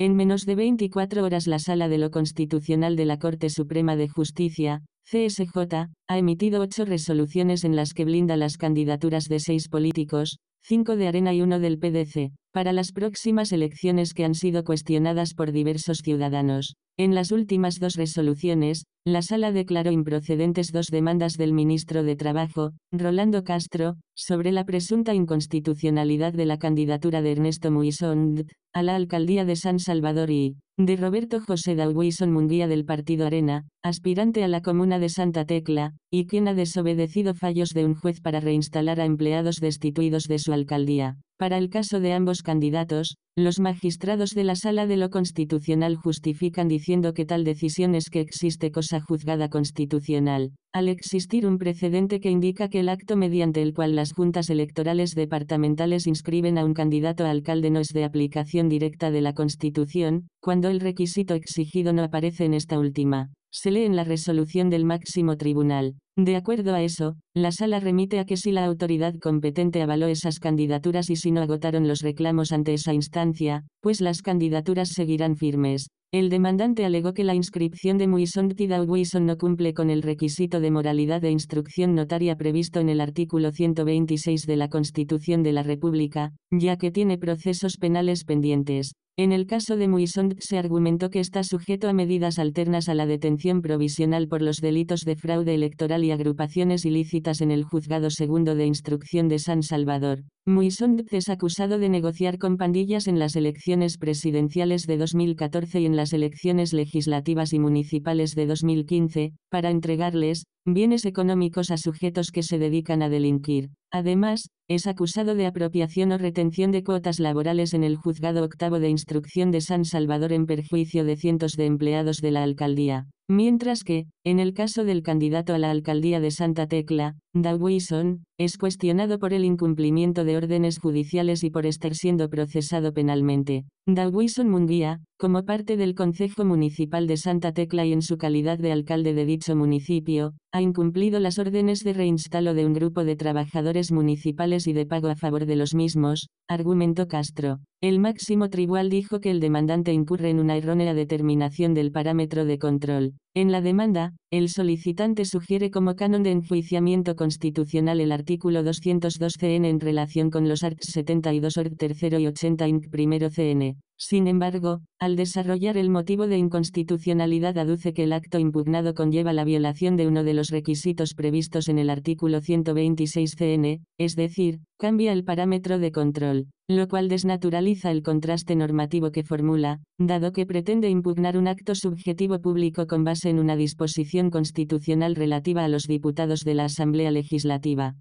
En menos de 24 horas la Sala de lo Constitucional de la Corte Suprema de Justicia, CSJ, ha emitido ocho resoluciones en las que blinda las candidaturas de seis políticos, cinco de Arena y uno del PDC, para las próximas elecciones que han sido cuestionadas por diversos ciudadanos. En las últimas dos resoluciones, la sala declaró improcedentes dos demandas del ministro de Trabajo, Rolando Castro, sobre la presunta inconstitucionalidad de la candidatura de Ernesto Muisón a la alcaldía de San Salvador y, de Roberto José Dawison Munguía del Partido Arena, aspirante a la comuna de Santa Tecla, y quien ha desobedecido fallos de un juez para reinstalar a empleados destituidos de su alcaldía. Para el caso de ambos candidatos, los magistrados de la Sala de lo Constitucional justifican diciendo que tal decisión es que existe cosa juzgada constitucional, al existir un precedente que indica que el acto mediante el cual las juntas electorales departamentales inscriben a un candidato a alcalde no es de aplicación directa de la Constitución, cuando el requisito exigido no aparece en esta última. Se lee en la resolución del máximo tribunal. De acuerdo a eso, la sala remite a que si la autoridad competente avaló esas candidaturas y si no agotaron los reclamos ante esa instancia, pues las candidaturas seguirán firmes. El demandante alegó que la inscripción de Muison y Wison no cumple con el requisito de moralidad e instrucción notaria previsto en el artículo 126 de la Constitución de la República, ya que tiene procesos penales pendientes. En el caso de Muisond se argumentó que está sujeto a medidas alternas a la detención provisional por los delitos de fraude electoral y agrupaciones ilícitas en el Juzgado Segundo de Instrucción de San Salvador, Moisond es acusado de negociar con pandillas en las elecciones presidenciales de 2014 y en las elecciones legislativas y municipales de 2015, para entregarles bienes económicos a sujetos que se dedican a delinquir. Además, es acusado de apropiación o retención de cuotas laborales en el juzgado octavo de instrucción de San Salvador en perjuicio de cientos de empleados de la alcaldía. Mientras que, en el caso del candidato a la alcaldía de Santa Tecla, Dawison, es cuestionado por el incumplimiento de órdenes judiciales y por estar siendo procesado penalmente, Dawison Munguía, como parte del Concejo Municipal de Santa Tecla y en su calidad de alcalde de dicho municipio, ha incumplido las órdenes de reinstalo de un grupo de trabajadores municipales y de pago a favor de los mismos, argumentó Castro. El máximo tribunal dijo que el demandante incurre en una errónea determinación del parámetro de control. En la demanda, el solicitante sugiere como canon de enjuiciamiento constitucional el artículo 202 CN en relación con los art. 72 tercero 3 y 80 inc. CN. Sin embargo, al desarrollar el motivo de inconstitucionalidad aduce que el acto impugnado conlleva la violación de uno de los requisitos previstos en el artículo 126 CN, es decir, cambia el parámetro de control, lo cual desnaturaliza el contraste normativo que formula, dado que pretende impugnar un acto subjetivo público con base en una disposición constitucional relativa a los diputados de la Asamblea Legislativa.